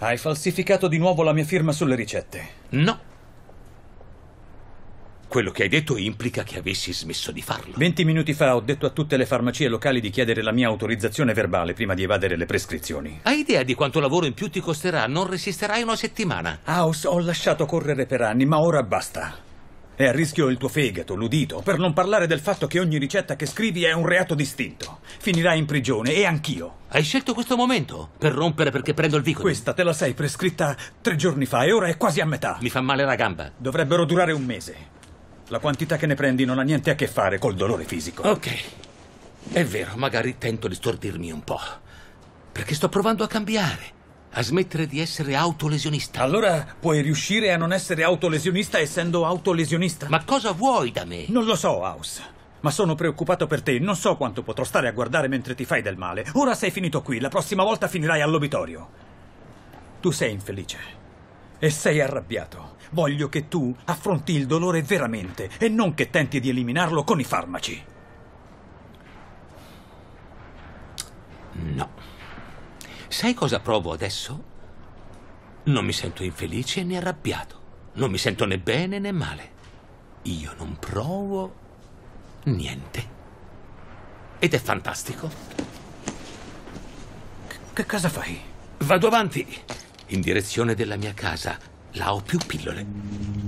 Hai falsificato di nuovo la mia firma sulle ricette. No. Quello che hai detto implica che avessi smesso di farlo. Venti minuti fa ho detto a tutte le farmacie locali di chiedere la mia autorizzazione verbale prima di evadere le prescrizioni. Hai idea di quanto lavoro in più ti costerà? Non resisterai una settimana. Ah, House, ho lasciato correre per anni, ma ora basta. È a rischio il tuo fegato, l'udito, per non parlare del fatto che ogni ricetta che scrivi è un reato distinto. Finirai in prigione e anch'io. Hai scelto questo momento per rompere perché prendo il vicolo. Questa te la sei prescritta tre giorni fa e ora è quasi a metà. Mi fa male la gamba. Dovrebbero durare un mese. La quantità che ne prendi non ha niente a che fare col dolore fisico. Ok. È vero, magari tento di stordirmi un po'. Perché sto provando a cambiare a smettere di essere autolesionista. Allora puoi riuscire a non essere autolesionista essendo autolesionista? Ma cosa vuoi da me? Non lo so, House. Ma sono preoccupato per te. Non so quanto potrò stare a guardare mentre ti fai del male. Ora sei finito qui. La prossima volta finirai all'obitorio. Tu sei infelice. E sei arrabbiato. Voglio che tu affronti il dolore veramente e non che tenti di eliminarlo con i farmaci. No sai cosa provo adesso? Non mi sento infelice né arrabbiato. Non mi sento né bene né male. Io non provo niente. Ed è fantastico. Che cosa fai? Vado avanti, in direzione della mia casa. Là ho più pillole.